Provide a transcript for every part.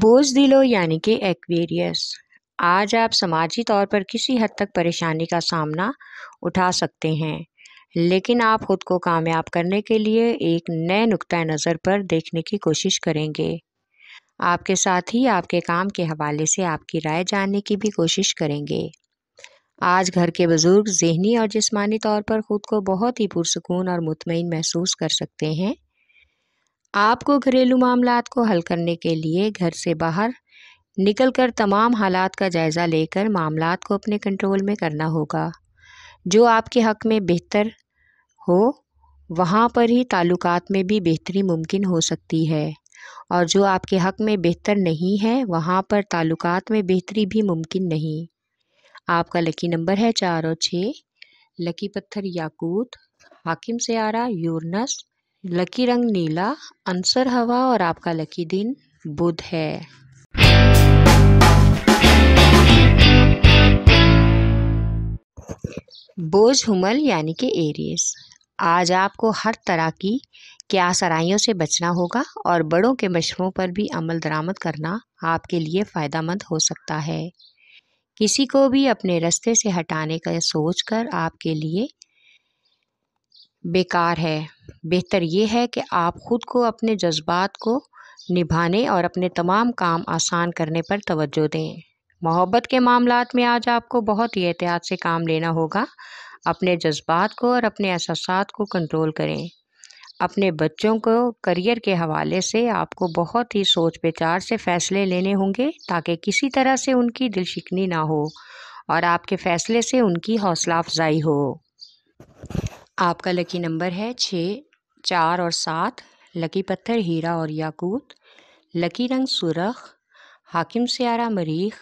बोझ दिलो यानी कि एक्वेरियस आज आप समाजी तौर पर किसी हद तक परेशानी का सामना उठा सकते हैं लेकिन आप खुद को कामयाब करने के लिए एक नए नुक़ नज़र पर देखने की कोशिश करेंगे आपके साथ ही आपके काम के हवाले से आपकी राय जानने की भी कोशिश करेंगे आज घर के बुज़ुर्ग जहनी और जिस्मानी तौर पर ख़ुद को बहुत ही पुरसकून और मुतमिन महसूस कर सकते हैं आपको घरेलू मामला को हल करने के लिए घर से बाहर निकलकर तमाम हालात का जायज़ा लेकर मामला को अपने कंट्रोल में करना होगा जो आपके हक में बेहतर हो वहाँ पर ही ताल्लुक में भी बेहतरी मुमकिन हो सकती है और जो आपके हक में बेहतर नहीं है वहाँ पर ताल्लुक में बेहतरी भी मुमकिन नहीं आपका लकी नंबर है चार और छः लकी पत्थर याकूत हाकिम से आ रहा यूरनस लकी रंग नीला अंसर हवा और आपका लकी दिन बुध है बोझ हुमल यानी कि एरियस आज आपको हर तरह की क्या सराइयों से बचना होगा और बड़ों के मशरों पर भी अमल दरामद करना आपके लिए फ़ायदा हो सकता है किसी को भी अपने रास्ते से हटाने का सोच कर आपके लिए बेकार है बेहतर ये है कि आप ख़ुद को अपने जज्बात को निभाने और अपने तमाम काम आसान करने पर तवज्जो दें मोहब्बत के मामला में आज आपको बहुत ही एहतियात से काम लेना होगा अपने जज्बात को और अपने एहसास को कंट्रोल करें अपने बच्चों को करियर के हवाले से आपको बहुत ही सोच विचार से फ़ैसले लेने होंगे ताकि किसी तरह से उनकी दिल शिकनी ना हो और आपके फ़ैसले से उनकी हौसला अफजाई हो आपका लकी नंबर है छः चार और सात लकी पत्थर हीरा और याकूत लकी रंग सुरख हाकिम सियारा मरीख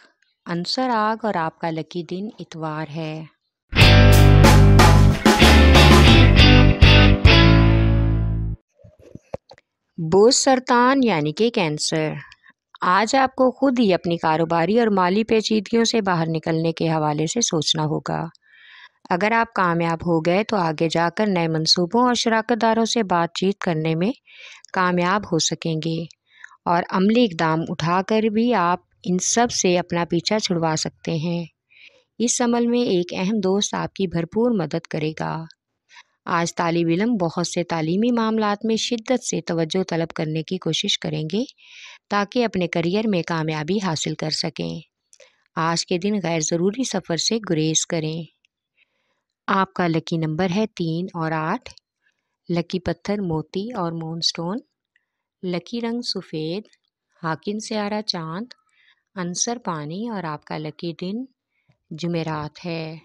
अंसर आग और आपका लकी दिन इतवार है बोझ सरतान यानी कि कैंसर आज आपको खुद ही अपनी कारोबारी और माली पेचीदगियों से बाहर निकलने के हवाले से सोचना होगा अगर आप कामयाब हो गए तो आगे जाकर नए मंसूबों और शराकत दारों से बातचीत करने में कामयाब हो सकेंगे और अमली इकदाम उठाकर भी आप इन सब से अपना पीछा छुड़वा सकते हैं इस अमल में एक अहम दोस्त आपकी भरपूर मदद करेगा आज तालब इलम बहुत से तालीमी मामला में शिद्दत से तवज्जो तलब करने की कोशिश करेंगे ताकि अपने करियर में कामयाबी हासिल कर सकें आज के दिन गैर ज़रूरी सफ़र से गुरेज करें आपका लकी नंबर है तीन और आठ लकी पत्थर मोती और मोनस्टोन स्टोन लकी रंग सफ़ेद हाकिन आरा चांद अंसर पानी और आपका लकी दिन जुमेरात है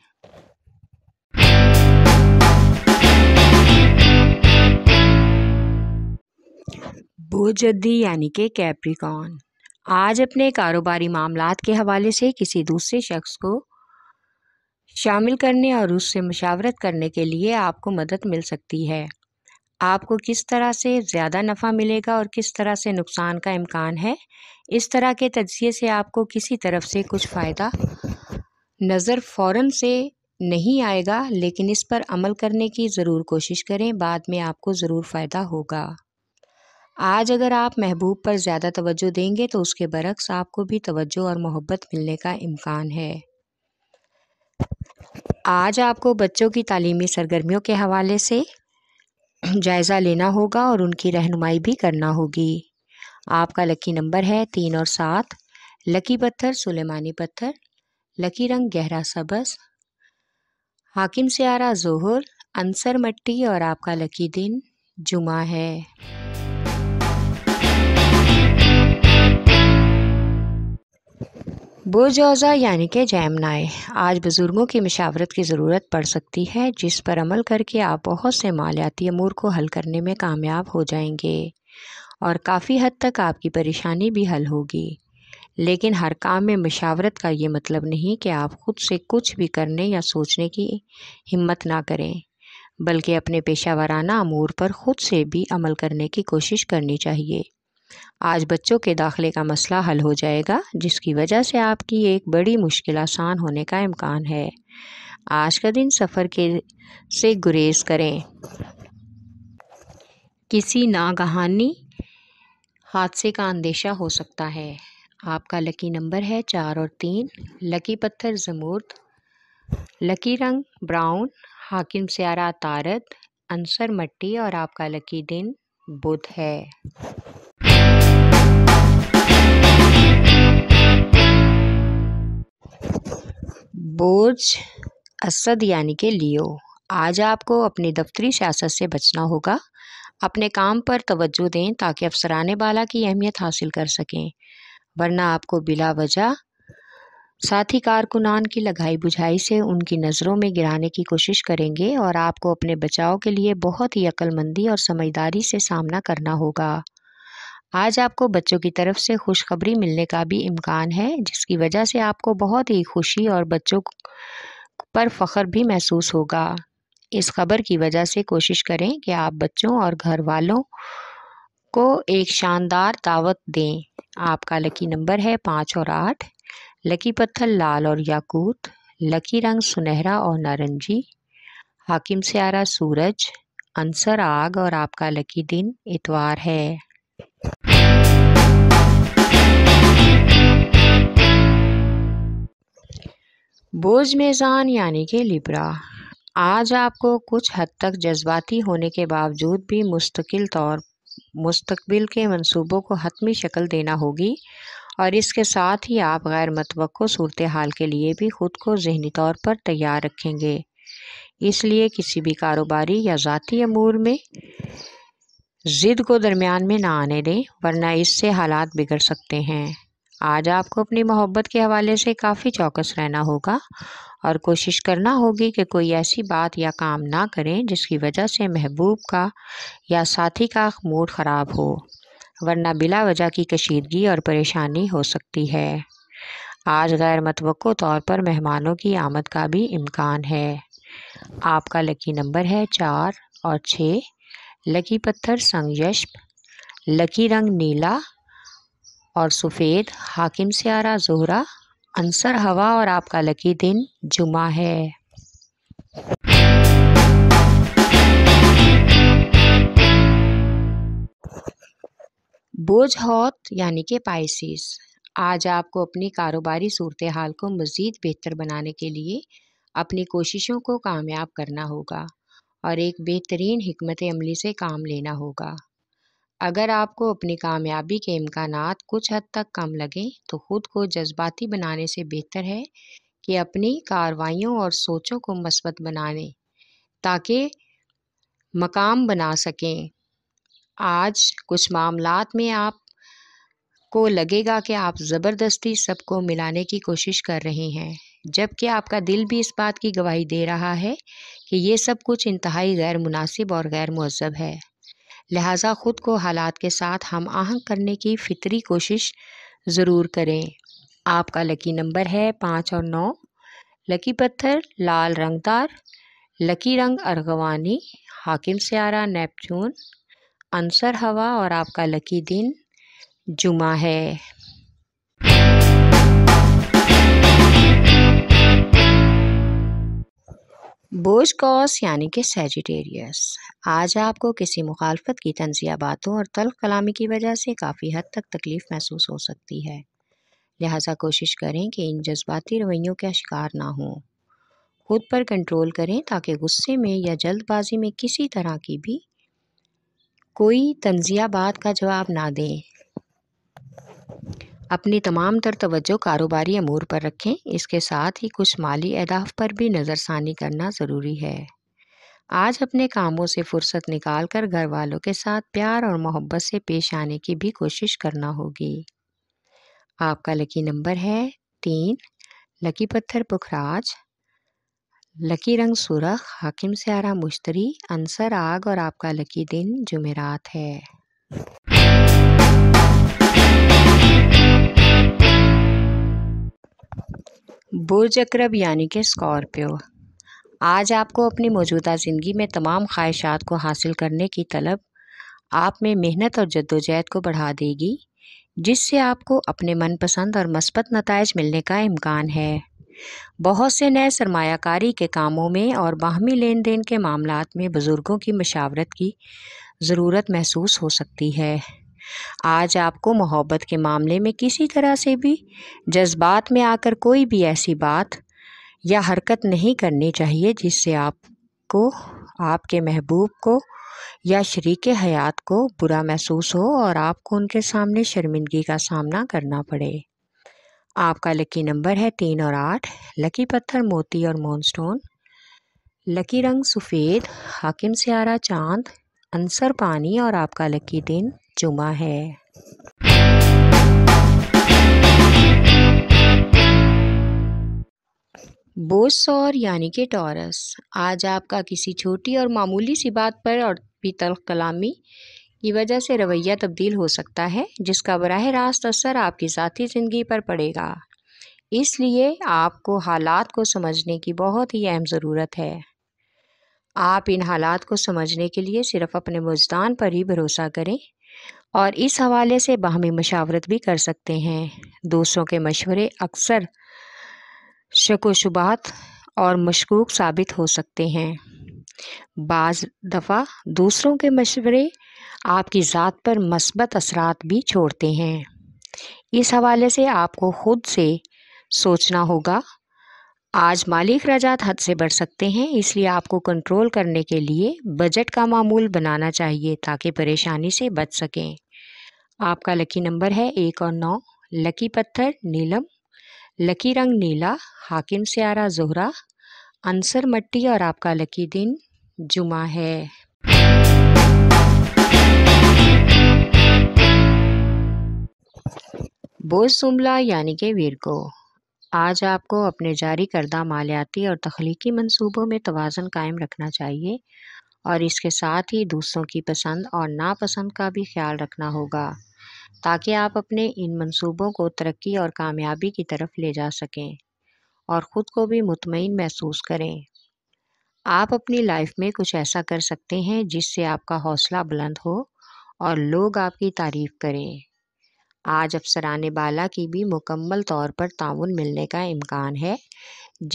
बोजद्दी यानी कि कैप्रिकॉन आज अपने कारोबारी मामलात के हवाले से किसी दूसरे शख्स को शामिल करने और उससे मशावरत करने के लिए आपको मदद मिल सकती है आपको किस तरह से ज़्यादा नफ़ा मिलेगा और किस तरह से नुकसान का इम्कान है इस तरह के तजिए से आपको किसी तरफ से कुछ फ़ायदा नज़र फ़ौर से नहीं आएगा लेकिन इस पर अमल करने की ज़रूर कोशिश करें बाद में आपको ज़रूर फ़ायदा होगा आज अगर आप महबूब पर ज़्यादा तवज्जो देंगे तो उसके बरक्स आपको भी तवज्जो और मोहब्बत मिलने का इम्कान है आज आपको बच्चों की तालीमी सरगर्मियों के हवाले से जायज़ा लेना होगा और उनकी रहनुमाई भी करना होगी आपका लकी नंबर है तीन और सात लकी पत्थर सुलेमानी पत्थर लकी रंग गहरा सबस हाकिम सियारा जोहर अंसर मट्टी और आपका लकी दिन जुमा है बुरजौज़ा यानी कि जैमनाए आज बुज़ुर्गों की मशावरत की ज़रूरत पड़ सकती है जिस पर अमल करके आप बहुत से मालियाती अमूर को हल करने में कामयाब हो जाएंगे और काफ़ी हद तक आपकी परेशानी भी हल होगी लेकिन हर काम में मशावरत का ये मतलब नहीं कि आप खुद से कुछ भी करने या सोचने की हिम्मत ना करें बल्कि अपने पेशा वाराना अमूर पर ख़ुद से भी अमल करने की कोशिश करनी चाहिए आज बच्चों के दाखिले का मसला हल हो जाएगा जिसकी वजह से आपकी एक बड़ी मुश्किल आसान होने का इम्कान है आज का दिन सफ़र के से गुरेज करें किसी नागहानी हादसे का अंदेशा हो सकता है आपका लकी नंबर है चार और तीन लकी पत्थर जमूर्द लकी रंग ब्राउन हाकिम स्यारा तारद अंसर मट्टी और आपका लकी दिन बुध है बोझ असद यानी कि लियो आज आपको अपनी दफ्तरी सियासत से बचना होगा अपने काम पर तवज्जो दें ताकि अफसराने बाला की अहमियत हासिल कर सकें वरना आपको बिला वजह साथी कारकुनान की लगाई बुझाई से उनकी नज़रों में गिराने की कोशिश करेंगे और आपको अपने बचाव के लिए बहुत ही अक्लमंदी और समझदारी से सामना करना होगा आज आपको बच्चों की तरफ से खुशखबरी मिलने का भी इम्कान है जिसकी वजह से आपको बहुत ही खुशी और बच्चों पर फ़ख्र भी महसूस होगा इस खबर की वजह से कोशिश करें कि आप बच्चों और घर वालों को एक शानदार दावत दें आपका लकी नंबर है पाँच और आठ लकी पत्थर लाल और याकूत लकी रंग सुनहरा और नारंगी हाकिम स्यारा सूरज अंसर आग और आपका लकी दिन इतवार है बोझ मेज़ान यानी कि लिब्रा आज आपको कुछ हद तक जज्बाती होने के बावजूद भी मुस्तकिल तौर मुस्तबिल के मंसूबों को हतमी शक्ल देना होगी और इसके साथ ही आप गैर मतवक़ सूरत हाल के लिए भी ख़ुद को जहनी तौर पर तैयार रखेंगे इसलिए किसी भी कारोबारी या ज़ाती अमूर में ज़िद को दरमियान में ना आने दें वरना इससे हालात बिगड़ सकते हैं आज आपको अपनी मोहब्बत के हवाले से काफ़ी चौकस रहना होगा और कोशिश करना होगी कि कोई ऐसी बात या काम ना करें जिसकी वजह से महबूब का या साथी का मूड ख़राब हो वरना बिला वजह की कशीदगी और परेशानी हो सकती है आज गैर मतवक़ तौर पर मेहमानों की आमद का भी इम्कान है आपका लकी नंबर है चार और छः लकी पत्थर संग यश लकी रंग नीला और सफ़ेद हाकिम सियारा जोहरा अंसर हवा और आपका लकी दिन जुमा है बोझ हौत यानी कि पाइसिस आज आपको अपनी कारोबारी सूरत हाल को मज़ीद बेहतर बनाने के लिए अपनी कोशिशों को कामयाब करना होगा और एक बेहतरीन हमत अमली से काम लेना होगा अगर आपको अपनी कामयाबी के इम्कान कुछ हद तक कम लगें तो ख़ुद को जज्बाती बनाने से बेहतर है कि अपनी कार्रवाइयों और सोचों को मस्बत बनाने ताकि मकाम बना सकें आज कुछ मामला में आप को लगेगा कि आप ज़बरदस्ती सबको मिलाने की कोशिश कर रहे हैं जबकि आपका दिल भी इस बात की गवाही दे रहा है कि ये सब कुछ इंतहाई गैर मुनासिब और गैर महजब है लिहाजा ख़ुद को हालात के साथ हम आहंग करने की फितरी कोशिश ज़रूर करें आपका लकी नंबर है पाँच और नौ लकी पत्थर लाल रंगदार लकी रंग अर्गवानी हाकिम स्यारा नेपचून अंसर हवा और आपका लकी दिन जुमा है बोझ कॉस यानी कि सेजिटेरियस आज आपको किसी मुखालफत की तंजिया बातों और तल्ख कलामी की वजह से काफ़ी हद तक तकलीफ़ महसूस हो सकती है लिहाजा कोशिश करें कि इन जज्बाती रवैयों का शिकार ना हों खुद पर कंट्रोल करें ताकि गुस्से में या जल्दबाजी में किसी तरह की भी कोई तंजिया बात का जवाब ना दें अपनी तमाम तर तवज्जो कारोबारी अमूर पर रखें इसके साथ ही कुछ माली अहदाफ पर भी नज़रसानी करना ज़रूरी है आज अपने कामों से फुर्सत निकाल कर घर वालों के साथ प्यार और मोहब्बत से पेश आने की भी कोशिश करना होगी आपका लकी नंबर है तीन लकी पत्थर पुखराज लकी रंग सुरख हाकिम से आरा मुश्तरी अंसर आग और आपका लकी दिन जुमेरात है बुर्ज अक्रब यानी कि स्कॉर्पियो आज आपको अपनी मौजूदा ज़िंदगी में तमाम ख्वाहिशात को हासिल करने की तलब आप में मेहनत और जद्दोजहद को बढ़ा देगी जिससे आपको अपने मनपसंद और मस्बत नतज मिलने का इम्कान है बहुत से नए सरमाकारी के कामों में और बाहमी लेन देन के मामला में बुज़ुर्गों की मशावरत की ज़रूरत महसूस हो सकती है आज आपको मोहब्बत के मामले में किसी तरह से भी जज्बात में आकर कोई भी ऐसी बात या हरकत नहीं करनी चाहिए जिससे आपको आपके महबूब को या शरीक हयात को बुरा महसूस हो और आपको उनके सामने शर्मिंदगी का सामना करना पड़े आपका लकी नंबर है तीन और आठ लकी पत्थर मोती और मोनस्टोन लकी रंग सफ़ेद हाकिम स्यारा चांद अंसर पानी और आपका लकी दिन जुमा है बोस और यानी कि टॉरस आज आपका किसी छोटी और मामूली सी बात पर और भी तलख कलामी की वजह से रवैया तब्दील हो सकता है जिसका बरह रास्त असर आपकी साथी ज़िंदगी पर पड़ेगा इसलिए आपको हालात को समझने की बहुत ही अहम ज़रूरत है आप इन हालात को समझने के लिए सिर्फ अपने मुजदान पर ही भरोसा करें और इस हवाले से बाहमी मशावरत भी कर सकते हैं दूसरों के मशवरे अक्सर शक शुबात और मशकूक साबित हो सकते हैं बाज़ दफ़ा दूसरों के मशवरे आपकी ज़ात पर मस्बत असरात भी छोड़ते हैं इस हवाले से आपको ख़ुद से सोचना होगा आज मालिक राजात हद से बढ़ सकते हैं इसलिए आपको कंट्रोल करने के लिए बजट का मामूल बनाना चाहिए ताकि परेशानी से बच सकें आपका लकी नंबर है एक और नौ लकी पत्थर नीलम लकी रंग नीला हाकिम सियारा जोहरा अंसर मट्टी और आपका लकी दिन जुमा है बोझ सुमला यानी के वीर को आज आपको अपने जारी करदा मालियाती और तख्लीकी मनसूबों में तोज़न कायम रखना चाहिए और इसके साथ ही दूसरों की पसंद और नापसंद का भी ख्याल रखना होगा ताकि आप अपने इन मनसूबों को तरक्की और कामयाबी की तरफ ले जा सकें और ख़ुद को भी मुतमिन महसूस करें आप अपनी लाइफ में कुछ ऐसा कर सकते हैं जिससे आपका हौसला बुलंद हो और लोग आपकी तारीफ़ करें आज अफसरान बाला की भी मुकम्मल तौर पर ताउन मिलने का इम्कान है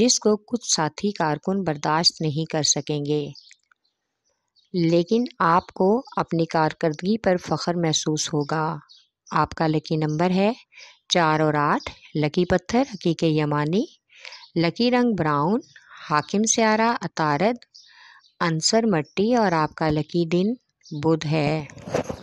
जिसको कुछ साथी कारकुन बर्दाश्त नहीं कर सकेंगे लेकिन आपको अपनी कारकर्दगी पर फ़ख्र महसूस होगा आपका लकी नंबर है चार और आठ लकी पत्थर हकीक यमानी लकी रंग ब्राउन हाकिम स्यारा अतारद अंसर मट्टी और आपका लकी दिन बुध है